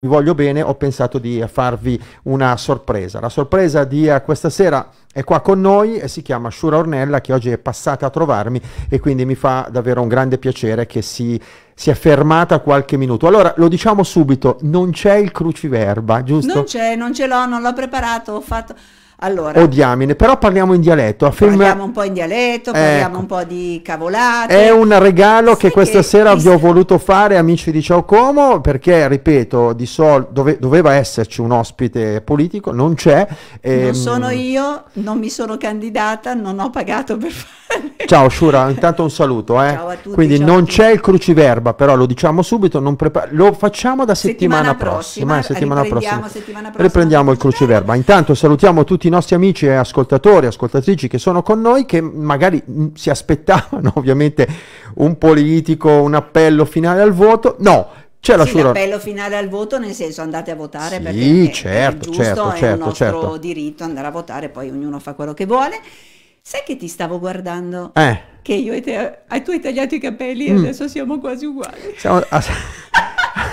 vi voglio bene, ho pensato di farvi una sorpresa. La sorpresa di eh, questa sera è qua con noi e si chiama Shura Ornella che oggi è passata a trovarmi e quindi mi fa davvero un grande piacere che si sia fermata qualche minuto. Allora lo diciamo subito, non c'è il cruciverba, giusto? Non c'è, non ce l'ho, non l'ho preparato, ho fatto allora, o diamine, però parliamo in dialetto. Afferma... Parliamo un po' in dialetto, ecco. parliamo un po' di cavolate. È un regalo sì, che questa che sera vi ho voluto fare, amici di Ciao Como, perché, ripeto, di sol... Dove... doveva esserci un ospite politico, non c'è. Ehm... Non sono io, non mi sono candidata, non ho pagato per fare Ciao Shura, intanto un saluto. Eh. Ciao a tutti. Quindi non c'è il cruciverba, però lo diciamo subito, prepa- lo facciamo da settimana, settimana prossima. Eh, prossima, settimana riprendiamo, prossima. Settimana prossima. Riprendiamo il cruciverba. Intanto salutiamo tutti i nostri amici e ascoltatori, ascoltatrici che sono con noi, che magari mm, si aspettavano ovviamente un politico, un appello finale al voto. No, c'è la sì, sua... l'appello finale al voto, nel senso andate a votare sì, perché certo, è, è giusto, certo, è un certo, nostro certo. diritto andare a votare, poi ognuno fa quello che vuole. Sai che ti stavo guardando? Eh. Che io e te, tu hai tagliato i capelli e mm. adesso siamo quasi uguali. Siamo, a,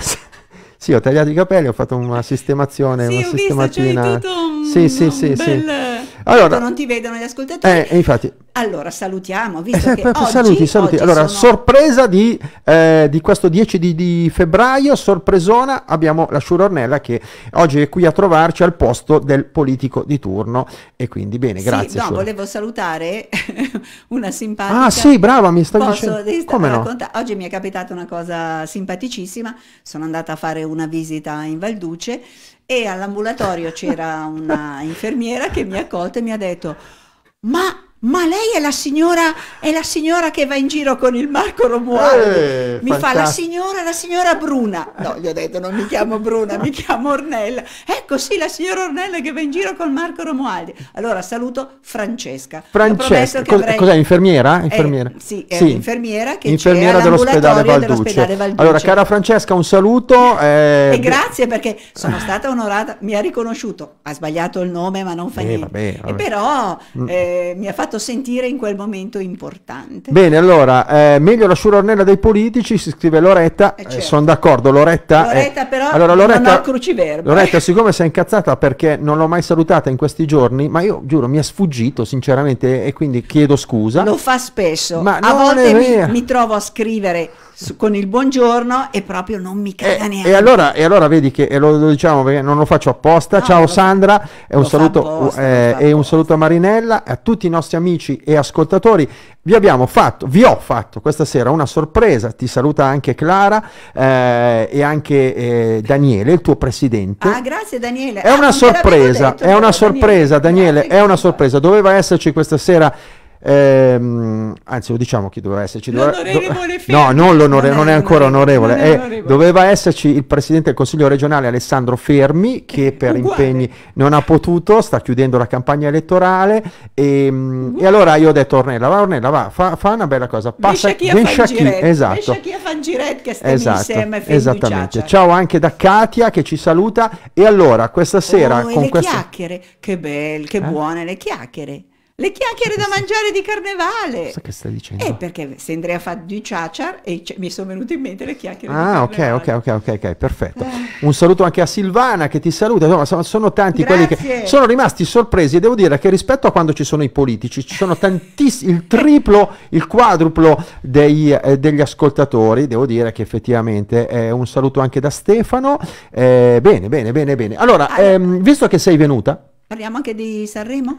sì, ho tagliato i capelli, ho fatto una sistemazione, sì, una ho sistematina. Visto, un, sì, sì, un sì, bel... sì allora, non ti vedono gli ascoltatori. Eh, infatti. Allora salutiamo, visto eh, che oggi, saluti, saluti. Oggi allora, sono... sorpresa di, eh, di, questo 10 di, di, febbraio, sorpresona, abbiamo la Sciurornella che oggi è qui a trovarci al posto del politico di turno e quindi bene, grazie. Sì, no, volevo salutare una simpatica. Ah sì, brava, mi stai dicendo. Come no? Oggi mi è capitata una cosa simpaticissima, sono andata a fare una visita in Valduce e all'ambulatorio c'era una infermiera che mi ha accolto e mi ha detto ma ma lei è la signora, è la signora che va in giro con il Marco Romualdi. Eh, mi fantastico. fa la signora, la signora Bruna. No, gli ho detto non mi chiamo Bruna, mi chiamo Ornella. Ecco sì, la signora Ornella che va in giro con Marco Romualdi. Allora saluto Francesca. Francesca, Cos- avrei... cos'è, infermiera? Eh, infermiera. Eh, sì, è sì. infermiera che infermiera dell'ospedale Valduce. dell'ospedale Valduce. Allora, cara Francesca, un saluto. Eh... E grazie perché sono stata onorata, mi ha riconosciuto, ha sbagliato il nome ma non fa eh, niente. Vabbè, vabbè. però mm. eh, mi ha fatto fatto sentire in quel momento importante. Bene, allora, eh, meglio la surornella dei politici, si scrive Loretta, eh, eh certo. eh, sono d'accordo, Loretta... Loretta è... però allora, Loretta, non ho il Loretta, eh. siccome si è incazzata perché non l'ho mai salutata in questi giorni, ma io giuro, mi è sfuggito sinceramente e quindi chiedo scusa. Lo fa spesso, ma a volte mi, mi trovo a scrivere su, con il buongiorno e proprio non mi caga e, eh, neanche. E allora, e allora vedi che lo, lo, diciamo perché non lo faccio apposta. No, Ciao Sandra, e un, saluto, apposta, eh, e un saluto a Marinella, a tutti i nostri amici e ascoltatori. Vi abbiamo fatto, vi ho fatto questa sera una sorpresa. Ti saluta anche Clara eh, e anche eh, Daniele, il tuo presidente. Ah, grazie Daniele. È ah, una sorpresa, detto, è una sorpresa Daniele, Daniele è una sorpresa. Doveva esserci questa sera Ehm, anzi, lo diciamo chi doveva esserci. Doveva, l'onorevole do, no, non l'onorevole, non, non è, ancora onorevole. È onorevole. Eh, doveva esserci il presidente del Consiglio regionale Alessandro Fermi, che per Uguale. impegni non ha potuto, sta chiudendo la campagna elettorale. Ehm, e, e allora io ho detto: Ornella, va, Ornella, va, fa, fa una bella cosa. Passa chi esatto. Vescia fa giret che stiamo esatto, insieme. Esattamente. Ciao anche da Katia che ci saluta. E allora, questa sera oh, con le questa... chiacchiere, che belle, che eh? buone le chiacchiere. Le chiacchiere da mangiare di carnevale. Cosa che stai dicendo? Eh, perché se Andrea fa di ciaciar e mi sono venute in mente le chiacchiere ah, di carnevale. Ah, ok, ok, ok, ok, perfetto. Eh. Un saluto anche a Silvana che ti saluta. Insomma, sono, sono tanti Grazie. quelli che sono rimasti sorpresi e devo dire che rispetto a quando ci sono i politici, ci sono tantissimi, il triplo, il quadruplo dei, eh, degli ascoltatori. Devo dire che effettivamente è un saluto anche da Stefano. Eh, bene, bene, bene, bene. Allora, allora. Ehm, visto che sei venuta... Parliamo anche di Sanremo?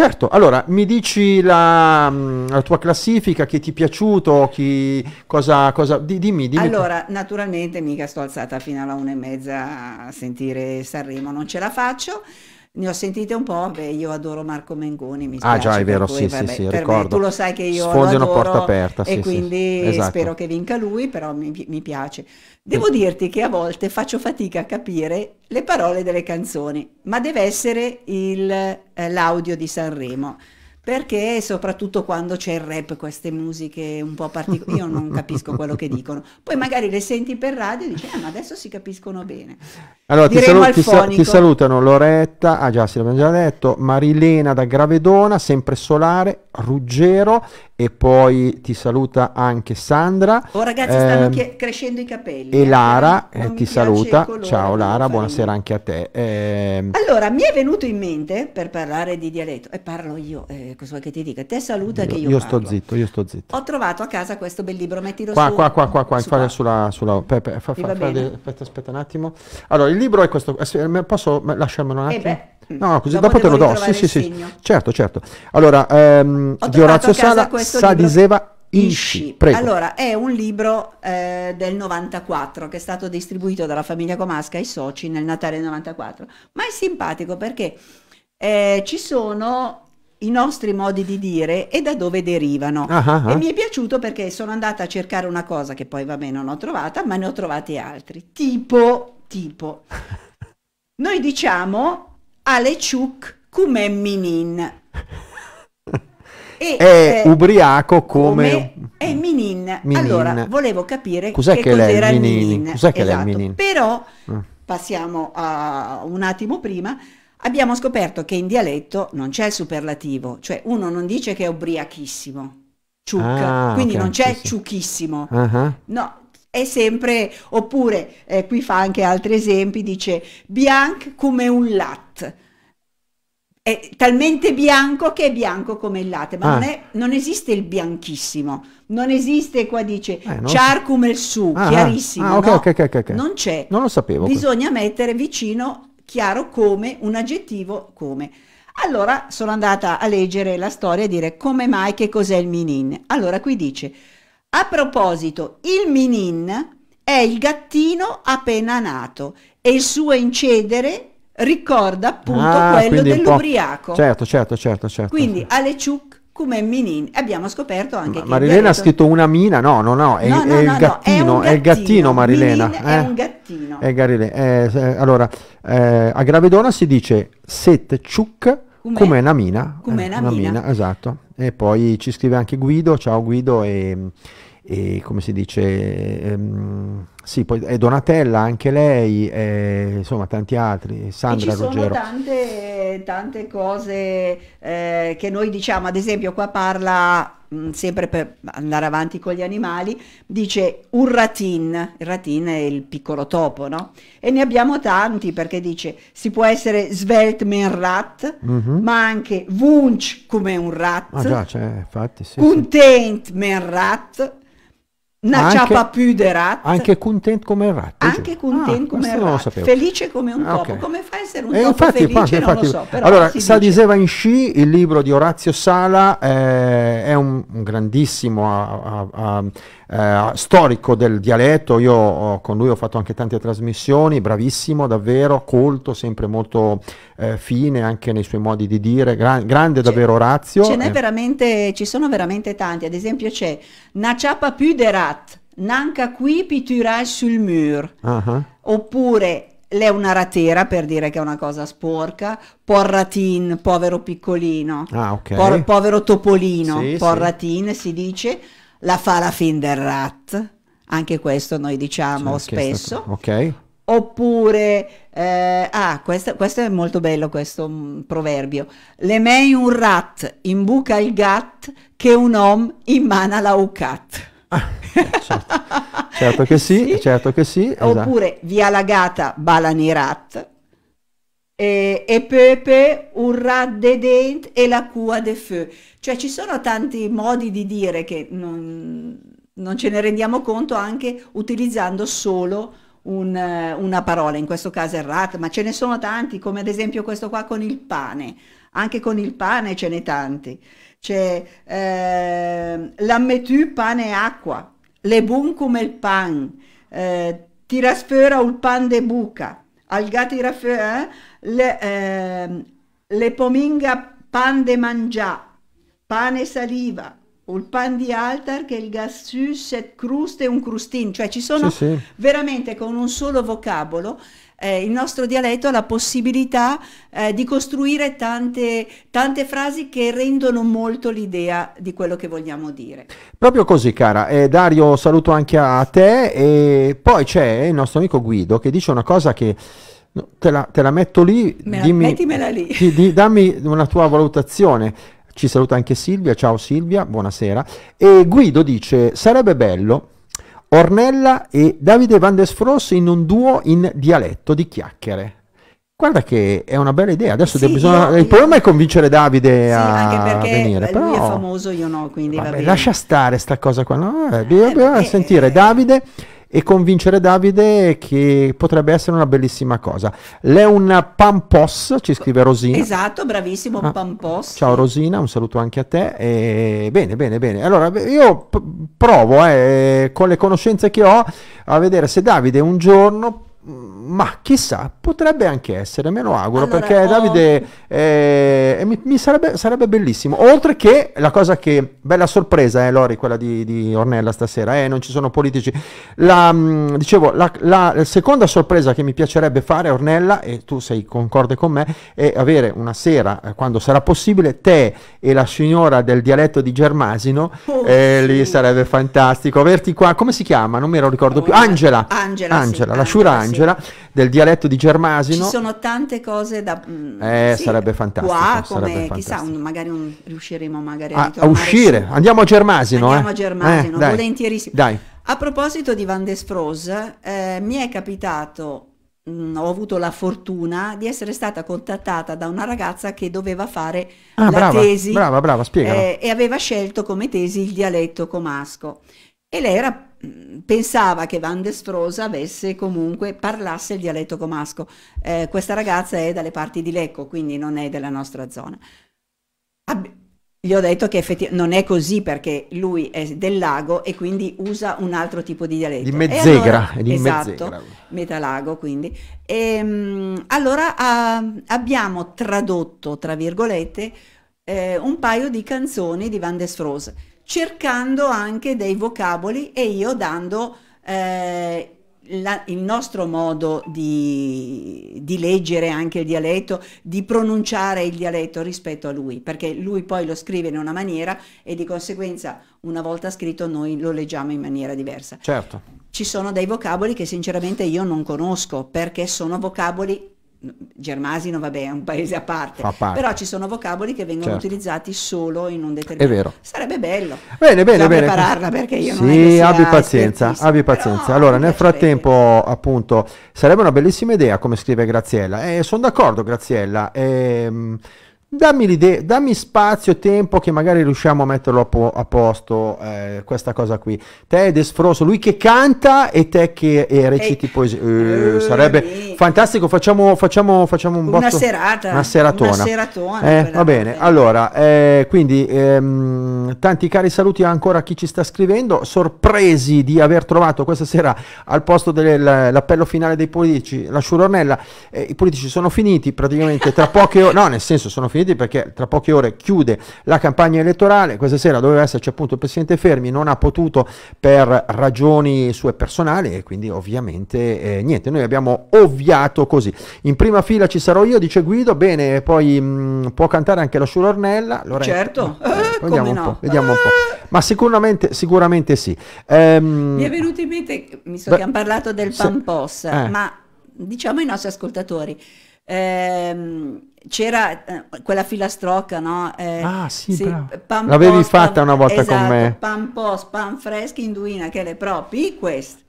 Certo, allora mi dici la, mm, la, tua classifica, chi ti è piaciuto, chi, cosa, cosa di, dimmi, dimmi. Allora, te. naturalmente mica sto alzata fino alla una e mezza a sentire Sanremo, non ce la faccio ne ho sentite un po', beh, io adoro Marco Mengoni, mi spiace. Ah già, è vero, cui, sì, vabbè, sì, sì, ricordo. Me, tu lo sai che io Sfondi lo adoro porta aperta, sì, e quindi sì, esatto. spero che vinca lui, però mi, mi piace. Devo mm. dirti che a volte faccio fatica a capire le parole delle canzoni, ma deve essere il, eh, l'audio di Sanremo perché soprattutto quando c'è il rap, queste musiche un po' particolari, io non capisco quello che dicono. Poi magari le senti per radio e dici, ah, ma adesso si capiscono bene. Allora, ti, salu- ti, sa- ti, salutano Loretta, ah già, si l'abbiamo già detto, Marilena da Gravedona, sempre Solare, Ruggero e poi ti saluta anche Sandra. Oh ragazzi, stanno ehm, chi- crescendo i capelli. E eh, Lara eh, ti saluta. Ciao Lara, buonasera anche a te. Eh, allora, mi è venuto in mente, per parlare di dialetto, e parlo io, eh, cosa vuoi che ti dica? Te saluta che io. Io parlo. sto zitto, io sto zitto. Ho trovato a casa questo bel libro, mettilo qua, su. Qua, qua, qua, qua, su qua. sulla. sulla per, per, fa, fa, fa, aspetta, aspetta un attimo. Allora, il libro è questo. Eh, eh, posso lasciarmelo un eh attimo? Eh no, così dopo, dopo te lo do. Sì, sì, sì. Certo, certo. Allora, ehm, di Orazio Sala, Sadiseva. Ishi. Prego. Allora, è un libro eh, del 94 che è stato distribuito dalla famiglia Comasca ai soci nel Natale 94, ma è simpatico perché eh, ci sono i nostri modi di dire e da dove derivano. Ah, ah, ah, e mi è piaciuto perché sono andata a cercare una cosa che poi va bene non ho trovata, ma ne ho trovati altri. Tipo, tipo, noi diciamo Aleciuk come minin. E, è eh, ubriaco come... come... È minin. minin. Allora, volevo capire cos'è che, che cos'era il minin. minin. Cos'è esatto. che è il esatto. minin? Però, ah. passiamo a un attimo prima, abbiamo scoperto che in dialetto non c'è superlativo, cioè uno non dice che è ubriachissimo, ciuc, ah, quindi okay, non c'è sì, ciuchissimo, uh -huh. no, è sempre, oppure eh, qui fa anche altri esempi, dice bianco come un latte, è talmente bianco che è bianco come il latte, ma ah. non, è, non, esiste il bianchissimo, non esiste, qua dice eh, char come il su, ah, chiarissimo, ah, okay, no? okay, okay, non c'è, non lo sapevo, bisogna mettere vicino chiaro come, un aggettivo come. Allora sono andata a leggere la storia e dire come mai che cos'è il minin. Allora qui dice, a proposito, il minin è il gattino appena nato e il suo incedere ricorda appunto ah, quello dell'ubriaco. Certo, certo, certo, certo. Quindi alle ciucche come Minin. Abbiamo scoperto anche Ma, che Marilena ha scritto una mina, no, no, no, è, no, no, è no, il, gattino, è il gattino, Marilena. Eh? È un gattino. È eh, allora, eh, a Gravedona si dice set ciuc come una mina. Come eh, una, una mina. mina. Esatto. E poi ci scrive anche Guido, ciao Guido e, e come si dice... Ehm, sì, poi è Donatella, anche lei, e, insomma tanti altri, Sandra e ci Ruggero. sono tante, tante cose eh, che noi diciamo, ad esempio qua parla, mh, mm, sempre per andare avanti con gli animali, dice un ratin, il ratin è il piccolo topo, no? E ne abbiamo tanti perché dice si può essere svelt men rat, mm -hmm. ma anche wunsch come un rat, ah, già, cioè, infatti, sì, content sì. come rat, una anche, ciapa più di rat. Anche content come rat. Anche content ah, come rat. Felice come un ah, topo. Okay. Come fa a essere un eh, topo infatti, felice? Infatti, non lo so. allora, Sadiseva dice... in sci, il libro di Orazio Sala eh, è un un grandissimo a, a, eh, storico del dialetto, io con lui ho fatto anche tante trasmissioni, bravissimo davvero, colto, sempre molto eh, fine anche nei suoi modi di dire, Gra grande davvero Orazio. Ce n'è eh. veramente, ci sono veramente tanti, ad esempio c'è Nachapa Puderat, Nanca qui piturage sul mur, uh -huh. oppure lei è una ratera per dire che è una cosa sporca, porratin, povero piccolino, ah, okay. por, povero topolino, sì, porratin sì. si dice, la fa la fin del rat, anche questo noi diciamo sì, spesso. Ok. Oppure, eh, ah, questo, questo, è molto bello questo mh, mm, proverbio, le mei un rat in buca il gat che un om in mana la ucat. Ah, certo. Certo che sì, sì. certo che sì. Esatto. Oppure esatto. Via Lagata Balanirat e, e Pepe un rat de dent e la cua de feu. Cioè ci sono tanti modi di dire che non, non ce ne rendiamo conto anche utilizzando solo un, una parola, in questo caso il rat, ma ce ne sono tanti, come ad esempio questo qua con il pane. Anche con il pane ce n'è tanti. C'è eh, l'ammetù pane e acqua, le come il pan, eh, tirasfera ul pan de buca, alga tirasfera, eh, le, eh, le pominga pan de mangià, pane saliva, il pan di altar che il gassus et cruste un crustin, cioè ci sono sì, sì. veramente con un solo vocabolo eh, il nostro dialetto ha la possibilità eh, di costruire tante, tante, frasi che rendono molto l'idea di quello che vogliamo dire. Proprio così, cara. Eh, Dario, saluto anche a te. E poi c'è il nostro amico Guido che dice una cosa che. te, la, te la, metto lì, Me dimmi, mettimela lì. Di, di, dammi una tua valutazione. Ci saluta anche Silvia, ciao Silvia, buonasera. E Guido dice, sarebbe bello Ornella e Davide Van Desfros in un duo in dialetto di chiacchiere. Guarda che è una bella idea, adesso sì, bisogna... Io, il io... problema è convincere Davide sì, a anche perché venire. Lui però... è famoso, io no, quindi... Vabbè, va lascia stare sta cosa qua, no? Eh, eh, eh, sentire eh, Davide e convincere Davide che potrebbe essere una bellissima cosa. Lei è un pampos, ci scrive Rosina. Esatto, bravissimo, ah, pampos. Ciao Rosina, un saluto anche a te. E bene, bene, bene. Allora, io provo eh, con le conoscenze che ho a vedere se Davide un giorno ma chissà, potrebbe anche essere, me lo auguro, allora, perché Davide eh, mi, mi sarebbe, sarebbe, bellissimo. Oltre che la cosa che, bella sorpresa, eh, Lori, quella di, di Ornella stasera, eh, non ci sono politici. La, mm, dicevo, la, la, la, seconda sorpresa che mi piacerebbe fare, Ornella, e tu sei concorde con me, è avere una sera, eh, quando sarà possibile, te e la signora del dialetto di Germasino, oh, eh, sì. lì sarebbe fantastico. Averti qua, come si chiama? Non me lo ricordo oh, più. Angela. Angela, Angela, sì, Angela la Shura Angela. Angela, del dialetto di Germasino. Ci sono tante cose da... Mh, mm, eh, sì, sarebbe fantastico. Qua, come, fantastico. chissà, un, magari un, riusciremo magari a, a, a uscire. Su. Andiamo a Germasino. Andiamo eh? a Germasino, eh, dai, volentierissimo. Dai. A proposito di Van Despros, eh, mi è capitato mm, ho avuto la fortuna di essere stata contattata da una ragazza che doveva fare ah, la brava, tesi brava, brava, eh, e aveva scelto come tesi il dialetto comasco e lei era Mm, pensava che Van de Strosa avesse comunque parlasse il dialetto comasco. Eh, questa ragazza è dalle parti di Lecco, quindi non è della nostra zona. Ab gli ho detto che effettivamente non è così perché lui è del lago e quindi usa un altro tipo di dialetto. Di Mezzegra, allora, di esatto, metà lago quindi. E, ehm, allora a, ah, abbiamo tradotto, tra virgolette, eh, un paio di canzoni di Van de Stroze cercando anche dei vocaboli e io dando eh, la, il nostro modo di, di, leggere anche il dialetto, di pronunciare il dialetto rispetto a lui, perché lui poi lo scrive in una maniera e di conseguenza una volta scritto noi lo leggiamo in maniera diversa. Certo. Ci sono dei vocaboli che sinceramente io non conosco perché sono vocaboli Germasino, vabbè, è un paese a parte, parte. però ci sono vocaboli che vengono certo. utilizzati solo in un determinato. È vero. Sarebbe bello. Bene, bene, bene. prepararla perché io sì, non Sì, abbi pazienza, abbi pazienza. allora, nel frattempo, bene. appunto, sarebbe una bellissima idea, come scrive Graziella. Eh, sono d'accordo, Graziella. Eh, dammi l'idea, dammi spazio, e tempo che magari riusciamo a metterlo a, po- a posto eh, questa cosa qui. Te ed Esfroso, lui che canta e te che e reciti eh, poesie eh, eh, sarebbe sì. fantastico, facciamo, facciamo, facciamo un botto, una serata, una seratona. Una seratona eh, va bene, allora, eh, quindi ehm, tanti cari saluti ancora a chi ci sta scrivendo, sorpresi di aver trovato questa sera al posto dell'appello finale dei politici, la sciurornella, i politici sono finiti praticamente tra poche ore, no nel senso sono finiti piedi perché tra poche ore chiude la campagna elettorale, questa sera doveva esserci appunto il Presidente Fermi, non ha potuto per ragioni sue personali e quindi ovviamente eh, niente, noi abbiamo ovviato così. In prima fila ci sarò io, dice Guido, bene, poi mh, mm, può cantare anche la Sciurornella. Lorenzo, certo, eh, eh, vediamo, no? un vediamo un po', ah! Ma sicuramente, sicuramente sì. Ehm, mi è venuto in mente, mi so beh, che hanno parlato del Pampossa, eh. ma diciamo ai nostri ascoltatori, ehm, c'era eh, quella filastrocca, no? Eh, ah, sì, sì L'avevi post, fatta una volta esatto, con me. Pan post, pan freschi, induina che le propri, questo.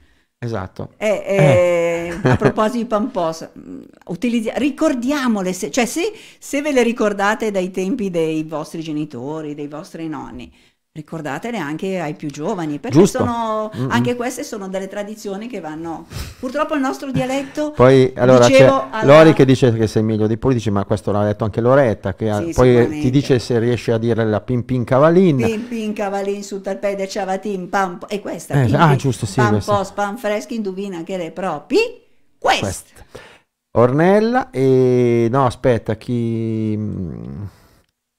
Esatto. Eh, eh, a proposito di Pampos, mm, utilizzi- ricordiamole, se, cioè se, se ve le ricordate dai tempi dei vostri genitori, dei vostri nonni, ricordatele anche ai più giovani, perché sono, mm -hmm. anche queste sono delle tradizioni che vanno... Purtroppo il nostro dialetto... poi allora c'è alla... Lori che dice che sei meglio dei politici, ma questo l'ha detto anche Loretta, che sì, poi ti dice se riesci a dire la pin pin cavalin. Pin pin cavalin su talpede ciavatin, pam... E questa, eh, pin, ah, giusto, sì, pam po spam freschi, indovina che le propri... Questa. questa. Ornella e... no aspetta, chi... Mm,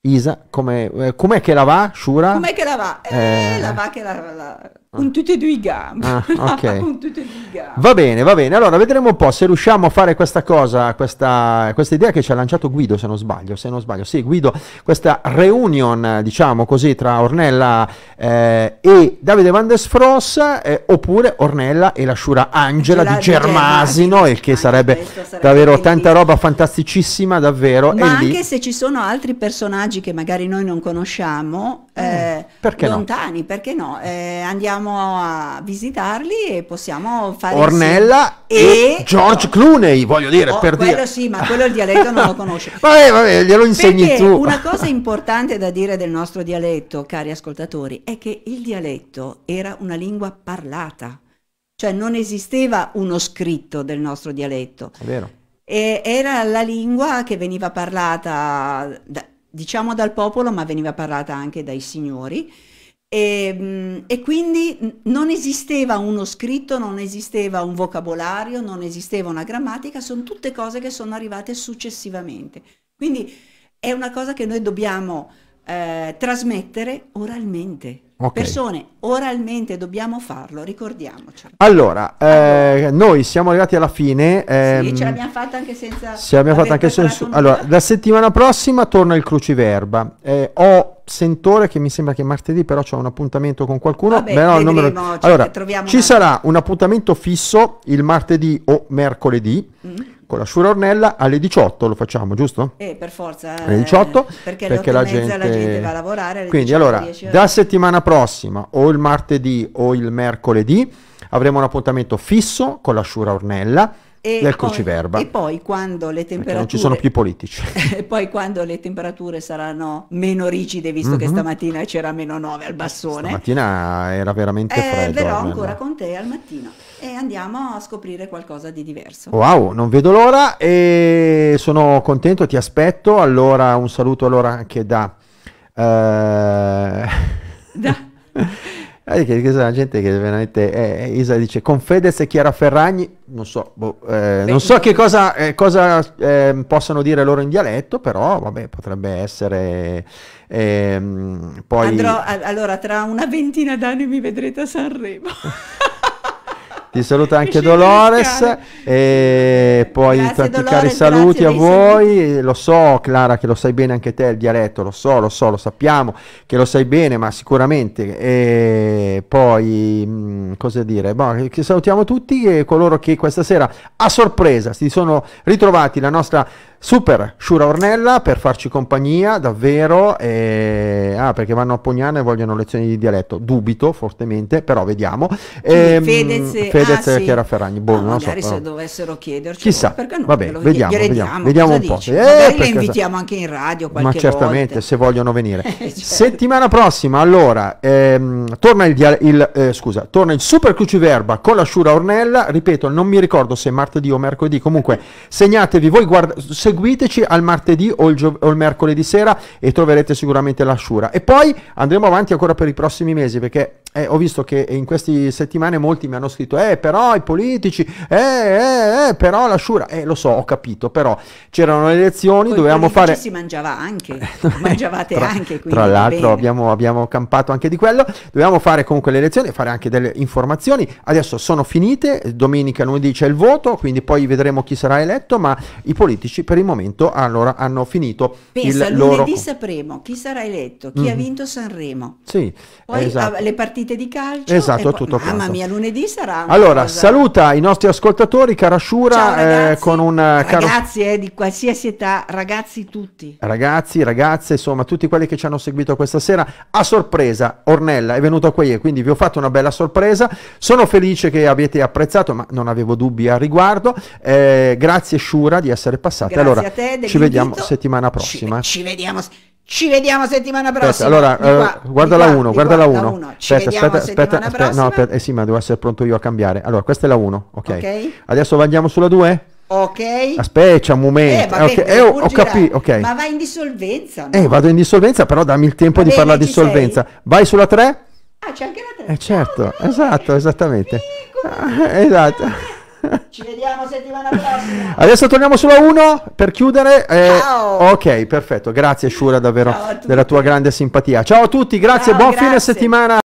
Isa, com'è, eh, com'è che la va, Shura? Com'è che la va? Eh, eh. la va che la... la... Con ah. tutti e due i gambi. Ah, okay. con tutti e due i gambi. Va bene, va bene. Allora vedremo un po' se riusciamo a fare questa cosa, questa, questa, idea che ci ha lanciato Guido, se non sbaglio, se non sbaglio. Sì, Guido, questa reunion, diciamo così, tra Ornella eh, e Davide Van der Sfross, eh, oppure Ornella e la sciura Angela la di Germasino, il che sarebbe, sarebbe davvero tanta roba fantasticissima, davvero. Ma anche lì... se ci sono altri personaggi che magari noi non conosciamo, eh, eh lontani, no? perché no? Eh, andiamo a visitarli e possiamo fare... Ornella e, e George no. Clooney, voglio dire, oh, per quello dire. sì, ma quello il dialetto non lo conosce. vabbè, vabbè, glielo insegni perché tu. una cosa importante da dire del nostro dialetto, cari ascoltatori, è che il dialetto era una lingua parlata. Cioè non esisteva uno scritto del nostro dialetto. È vero. E era la lingua che veniva parlata da, diciamo dal popolo, ma veniva parlata anche dai signori. E, ehm, e, quindi non esisteva uno scritto, non esisteva un vocabolario, non esisteva una grammatica, sono tutte cose che sono arrivate successivamente. Quindi è una cosa che noi dobbiamo eh, trasmettere oralmente. Okay. Persone, oralmente dobbiamo farlo, ricordiamoci. Allora, eh, noi siamo arrivati alla fine. Ehm, sì, ce l'abbiamo fatta anche senza... Ce l'abbiamo fatta anche senza... Allora, la settimana prossima torna il cruciverba. Eh, ho sentore che mi sembra che martedì però c'è un appuntamento con qualcuno. Vabbè, no, vedremo, numero... Allora, ci una... sarà un appuntamento fisso il martedì o mercoledì. Mm -hmm con la Sciura Ornella alle 18 lo facciamo, giusto? Eh, per forza. Eh, alle 18? Eh, perché, perché la, gente... la, gente... va a lavorare. Quindi 18, allora, da settimana prossima o il martedì o il mercoledì avremo un appuntamento fisso con la Sciura Ornella e del poi, cruciverba. E poi quando le temperature... non ci sono più politici. e poi quando le temperature saranno meno rigide, visto mm-hmm. che mhm. stamattina c'era meno 9 al bassone. Stamattina era veramente eh, freddo. Verrò ancora con te al mattino e andiamo a scoprire qualcosa di diverso. Wow, non vedo l'ora e sono contento, ti aspetto. Allora un saluto allora anche da... Eh... Da... Eh, che, che la gente che veramente eh, eh, Isa dice con Fedez e Chiara Ferragni non so, boh, eh, non so che cosa, eh, cosa ehm, possono dire loro in dialetto però vabbè potrebbe essere ehm, poi Andrò, allora tra una ventina d'anni mi vedrete a Sanremo Ti saluta anche Dolores e poi grazie, i cari saluti a voi. Saluti. Lo so Clara che lo sai bene anche te il dialetto, lo so, lo so, lo sappiamo che lo sai bene, ma sicuramente e eh, poi mm, cosa dire? Boh, salutiamo tutti e coloro che questa sera a sorpresa si sono ritrovati la nostra Super, Shura Ornella per farci compagnia, davvero. E... Ah, perché vanno a Pognano e vogliono lezioni di dialetto. Dubito fortemente, però vediamo. E, ehm, ah, Fedez, e Fedez ah, Chiara sì. Ferragni. Boh, no, ah, non so, però... se dovessero chiederci. Chissà, perché no? Vabbè, vediamo, vediamo, vediamo, un po'. Dici? Eh, Magari le invitiamo anche in radio Ma certamente, volta. se vogliono venire. Eh, certo. Settimana prossima, allora, ehm, torna, il dia- il, eh, scusa, torna il Super Cruciverba con la Shura Ornella. Ripeto, non mi ricordo se martedì o mercoledì. Comunque, segnatevi voi, guardate seguiteci al martedì o il, gio- o il mercoledì sera e troverete sicuramente l'asciura. E poi andremo avanti ancora per i prossimi mesi perché eh, ho visto che in queste settimane molti mi hanno scritto, eh però i politici, eh, eh, eh però la sciura, eh lo so, ho capito, però c'erano le elezioni, Poi dovevamo fare... si mangiava anche, mangiavate tra, anche. Tra l'altro abbiamo, abbiamo, campato anche di quello, dovevamo fare comunque le elezioni, fare anche delle informazioni, adesso sono finite, domenica lunedì c'è il voto, quindi poi vedremo chi sarà eletto, ma i politici per il momento allora hanno finito Pensa, il lunedì loro... sapremo chi sarà eletto, chi mm. ha mhm. vinto Sanremo. Sì, Poi ah, esatto. le partite partite di calcio. Esatto, poi, tutto Mamma quanto. mia, lunedì sarà. allora, cosa... saluta i nostri ascoltatori, cara Shura, eh, con un eh, ragazzi caro... eh, di qualsiasi età, ragazzi tutti. Ragazzi, ragazze, insomma, tutti quelli che ci hanno seguito questa sera a sorpresa. Ornella è venuto qui e quindi vi ho fatto una bella sorpresa. Sono felice che abbiate apprezzato, ma non avevo dubbi al riguardo. Eh, grazie Shura di essere passata. Grazie allora, a te, ci vediamo settimana prossima. ci, ci vediamo ci vediamo settimana prossima. Eh, aspetta, allora, qua, guarda la 1, guarda la 1. Aspetta, aspetta, aspetta, aspetta, no, aspetta, eh sì, ma devo essere pronto io a cambiare. Allora, questa è la 1, okay. ok. Adesso andiamo sulla 2? Ok. Aspetta un momento. Eh, okay. eh, ho, ho capito, ok. Ma vai in dissolvenza. No? Eh, vado in dissolvenza, però dammi il tempo Va di bene, fare la dissolvenza. Sei? Vai sulla 3? Ah, c'è anche la 3. Eh certo, ah, esatto, esattamente. Ah, esatto. Eh. Ci vediamo settimana prossima. Adesso torniamo solo a uno per chiudere. Eh, ok, perfetto. Grazie Shura davvero della tua grande simpatia. Ciao a tutti, grazie, Ciao, buon grazie. fine settimana.